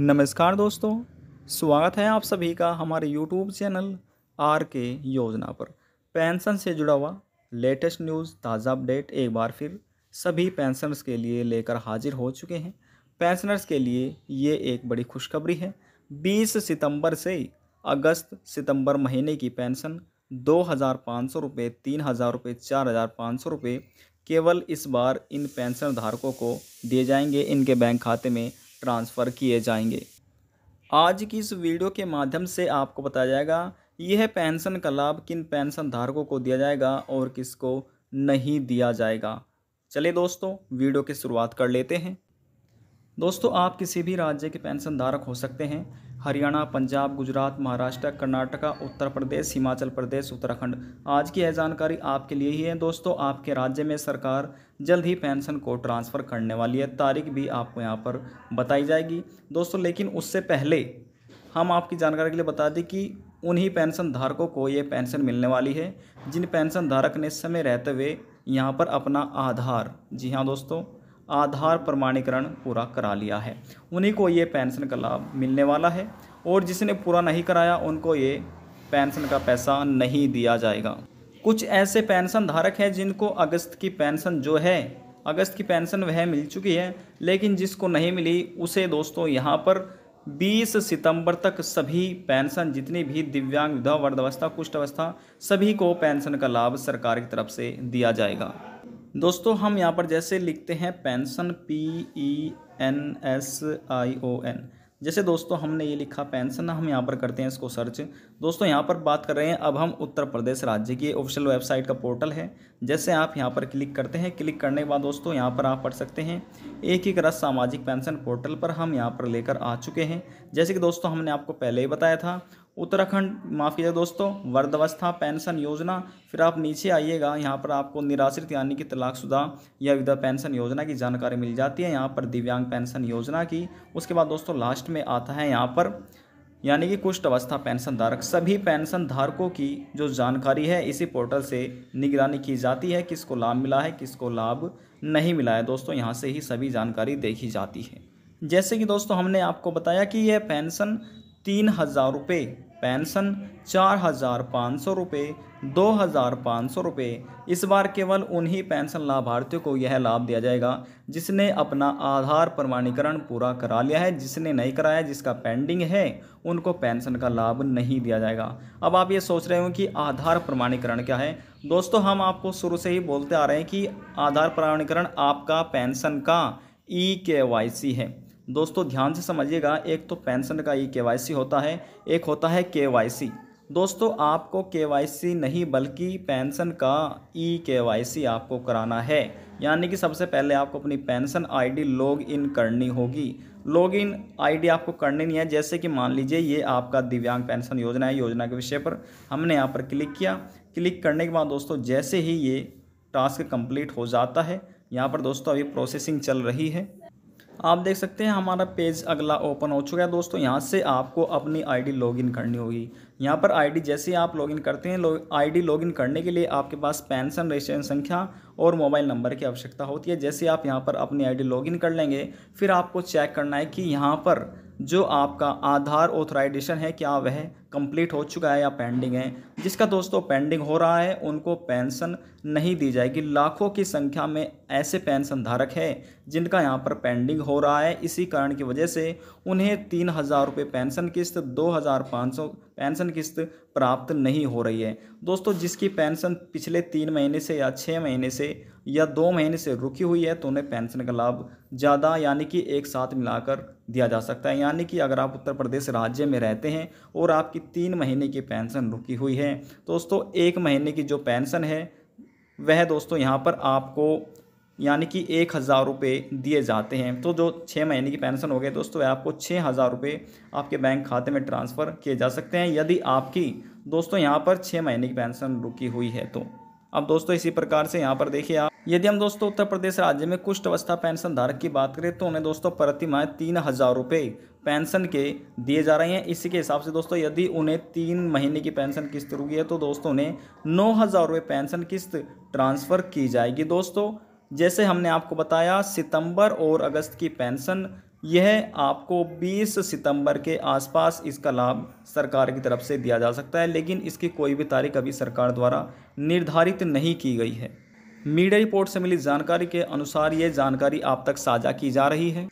नमस्कार दोस्तों स्वागत है आप सभी का हमारे यूट्यूब चैनल आर के योजना पर पेंशन से जुड़ा हुआ लेटेस्ट न्यूज़ ताज़ा अपडेट एक बार फिर सभी पेंशनर्स के लिए लेकर हाजिर हो चुके हैं पेंशनर्स के लिए ये एक बड़ी खुशखबरी है 20 सितंबर से अगस्त सितंबर महीने की पेंशन दो हज़ार पाँच सौ रुपये तीन हज़ार रुपये चार हज़ार पाँच सौ रुपये केवल इस बार इन पेंशन धारकों को दिए जाएंगे इनके बैंक खाते में ट्रांसफ़र किए जाएंगे आज की इस वीडियो के माध्यम से आपको बताया जाएगा यह पेंशन का लाभ किन पेंशन धारकों को दिया जाएगा और किसको नहीं दिया जाएगा चलिए दोस्तों वीडियो की शुरुआत कर लेते हैं दोस्तों आप किसी भी राज्य के पेंशन धारक हो सकते हैं हरियाणा पंजाब गुजरात महाराष्ट्र कर्नाटका उत्तर प्रदेश हिमाचल प्रदेश उत्तराखंड आज की यह जानकारी आपके लिए ही है दोस्तों आपके राज्य में सरकार जल्द ही पेंशन को ट्रांसफ़र करने वाली है तारीख भी आपको यहाँ पर बताई जाएगी दोस्तों लेकिन उससे पहले हम आपकी जानकारी के लिए बता दें कि उन्हीं पेंशन धारकों को ये पेंशन मिलने वाली है जिन पेंशन धारक ने समय रहते हुए यहाँ पर अपना आधार जी हाँ दोस्तों आधार प्रमाणीकरण पूरा करा लिया है उन्हीं को ये पेंशन का लाभ मिलने वाला है और जिसने पूरा नहीं कराया उनको ये पेंशन का पैसा नहीं दिया जाएगा कुछ ऐसे पेंशन धारक हैं जिनको अगस्त की पेंशन जो है अगस्त की पेंशन वह मिल चुकी है लेकिन जिसको नहीं मिली उसे दोस्तों यहाँ पर 20 सितंबर तक सभी पेंशन जितनी भी दिव्यांग विधवा वर्धावस्था कुष्ठ अवस्था सभी को पेंशन का लाभ सरकार की तरफ से दिया जाएगा दोस्तों हम यहाँ पर जैसे लिखते हैं pension P E N S I O N जैसे दोस्तों हमने ये लिखा पेंशन हम यहाँ पर करते हैं इसको सर्च दोस्तों यहाँ पर बात कर रहे हैं अब हम उत्तर प्रदेश राज्य की ऑफिशियल वेबसाइट का पोर्टल है जैसे आप यहाँ पर क्लिक करते हैं क्लिक करने के बाद दोस्तों यहाँ पर आप पढ़ सकते हैं एक एक रस सामाजिक पेंशन पोर्टल पर हम यहाँ पर लेकर आ चुके हैं जैसे कि दोस्तों हमने आपको पहले ही बताया था उत्तराखंड माफ़ कीजिए दोस्तों वर्धावस्था पेंशन योजना फिर आप नीचे आइएगा यहाँ पर आपको निराश्रित यानी कि तलाकशुदा या विधवा पेंशन योजना की जानकारी मिल जाती है यहाँ पर दिव्यांग पेंशन योजना की उसके बाद दोस्तों लास्ट में आता है यहाँ पर यानी कि कुष्ठ अवस्था पेंशन धारक सभी पेंशन धारकों की जो जानकारी है इसी पोर्टल से निगरानी की जाती है किसको लाभ मिला है किसको लाभ नहीं मिला है दोस्तों यहाँ से ही सभी जानकारी देखी जाती है जैसे कि दोस्तों हमने आपको बताया कि यह पेंशन तीन हज़ार रुपये पेंशन चार हज़ार पाँच सौ रुपये दो हज़ार पाँच सौ रुपये इस बार केवल उन्हीं पेंशन लाभार्थियों को यह लाभ दिया जाएगा जिसने अपना आधार प्रमाणीकरण पूरा करा लिया है जिसने नहीं कराया जिसका पेंडिंग है उनको पेंशन का लाभ नहीं दिया जाएगा अब आप ये सोच रहे हो कि आधार प्रमाणीकरण क्या है दोस्तों हम आपको शुरू से ही बोलते आ रहे हैं कि आधार प्रमाणीकरण आपका पेंशन का ई के वाई सी है दोस्तों ध्यान से समझिएगा एक तो पेंशन का ई के होता है एक होता है के दोस्तों आपको के नहीं बल्कि पेंशन का ई के आपको कराना है यानी कि सबसे पहले आपको अपनी पेंशन आईडी लॉग इन करनी होगी लॉग इन आई आपको करनी नहीं है जैसे कि मान लीजिए ये आपका दिव्यांग पेंशन योजना है योजना के विषय पर हमने यहाँ पर क्लिक किया क्लिक करने के बाद दोस्तों जैसे ही ये टास्क कंप्लीट हो जाता है यहाँ पर दोस्तों अभी प्रोसेसिंग चल रही है आप देख सकते हैं हमारा पेज अगला ओपन हो चुका है दोस्तों यहाँ से आपको अपनी आईडी लॉगिन करनी होगी यहाँ पर आईडी जैसे आप लॉगिन करते हैं आईडी लॉगिन करने के लिए आपके पास पेंशन रजिस्ट्रेशन संख्या और मोबाइल नंबर की आवश्यकता होती है जैसे आप यहाँ पर अपनी आईडी लॉगिन कर लेंगे फिर आपको चेक करना है कि यहाँ पर जो आपका आधार ऑथराइजेशन है क्या वह कंप्लीट हो चुका है या पेंडिंग है जिसका दोस्तों पेंडिंग हो रहा है उनको पेंशन नहीं दी जाएगी लाखों की संख्या में ऐसे पेंशन धारक है जिनका यहाँ पर पेंडिंग हो रहा है इसी कारण की वजह से उन्हें तीन हज़ार रुपये पेंशन किस्त दो हज़ार पाँच सौ पेंशन किस्त प्राप्त नहीं हो रही है दोस्तों जिसकी पेंशन पिछले तीन महीने से या छः महीने से या दो महीने से रुकी हुई है तो उन्हें पेंशन का लाभ ज़्यादा यानी कि एक साथ मिलाकर दिया जा सकता है यानी कि अगर आप उत्तर प्रदेश राज्य में रहते हैं और आपकी तीन महीने की पेंशन रुकी हुई है तो दोस्तों एक महीने की जो पेंशन है वह दोस्तों यहाँ पर आपको यानी कि एक हज़ार रुपये दिए जाते हैं तो जो छः महीने की पेंशन हो गई दोस्तों आपको छः हज़ार रुपये आपके बैंक खाते में ट्रांसफ़र किए जा सकते हैं यदि आपकी दोस्तों यहाँ पर छः महीने की पेंशन रुकी हुई है तो अब दोस्तों इसी प्रकार से यहाँ पर देखिए आप यदि हम दोस्तों उत्तर प्रदेश राज्य में कुष्ठ अवस्था पेंशन धारक की बात करें तो उन्हें दोस्तों प्रतिमाह तीन हज़ार रुपये पेंशन के दिए जा रहे हैं इसी के हिसाब से दोस्तों यदि उन्हें तीन महीने की पेंशन किस्त रुकी है तो दोस्तों उन्हें नौ हज़ार रुपये पेंशन किस्त ट्रांसफ़र की जाएगी दोस्तों जैसे हमने आपको बताया सितंबर और अगस्त की पेंशन यह आपको 20 सितंबर के आसपास इसका लाभ सरकार की तरफ से दिया जा सकता है लेकिन इसकी कोई भी तारीख अभी सरकार द्वारा निर्धारित नहीं की गई है मीडिया रिपोर्ट से मिली जानकारी के अनुसार ये जानकारी आप तक साझा की जा रही है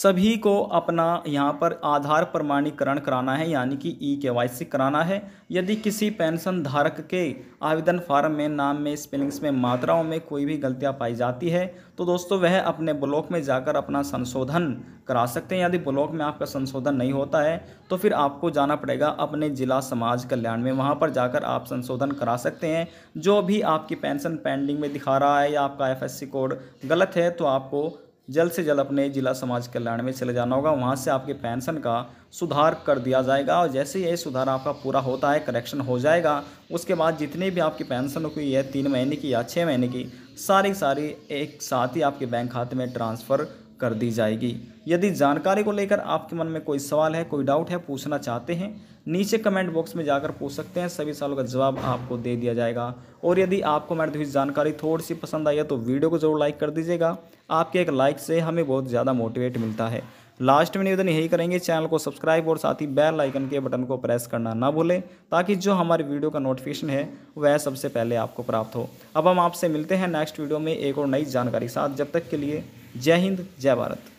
सभी को अपना यहाँ पर आधार प्रमाणीकरण कराना है यानी कि ई के वाई सी कराना है यदि किसी पेंशन धारक के आवेदन फार्म में नाम में स्पेलिंग्स में मात्राओं में कोई भी गलतियाँ पाई जाती है तो दोस्तों वह अपने ब्लॉक में जाकर अपना संशोधन करा सकते हैं यदि ब्लॉक में आपका संशोधन नहीं होता है तो फिर आपको जाना पड़ेगा अपने जिला समाज कल्याण में वहाँ पर जाकर आप संशोधन करा सकते हैं जो भी आपकी पेंशन पेंडिंग में दिखा रहा है या आपका एफ कोड गलत है तो आपको जल्द से जल्द अपने जिला समाज कल्याण में चले जाना होगा वहाँ से आपके पेंशन का सुधार कर दिया जाएगा और जैसे यह सुधार आपका पूरा होता है करेक्शन हो जाएगा उसके बाद जितनी भी आपकी पेंशन हुई है तीन महीने की या छः महीने की सारी सारी एक साथ ही आपके बैंक खाते में ट्रांसफ़र कर दी जाएगी यदि जानकारी को लेकर आपके मन में कोई सवाल है कोई डाउट है पूछना चाहते हैं नीचे कमेंट बॉक्स में जाकर पूछ सकते हैं सभी सवालों का जवाब आपको दे दिया जाएगा और यदि आपको हमारी दी जानकारी थोड़ी सी पसंद आई है तो वीडियो को जरूर लाइक कर दीजिएगा आपके एक लाइक से हमें बहुत ज़्यादा मोटिवेट मिलता है लास्ट में निवेदन यही करेंगे चैनल को सब्सक्राइब और साथ ही बेल आइकन के बटन को प्रेस करना ना भूलें ताकि जो हमारी वीडियो का नोटिफिकेशन है वह सबसे पहले आपको प्राप्त हो अब हम आपसे मिलते हैं नेक्स्ट वीडियो में एक और नई जानकारी साथ जब तक के लिए जय हिंद जय भारत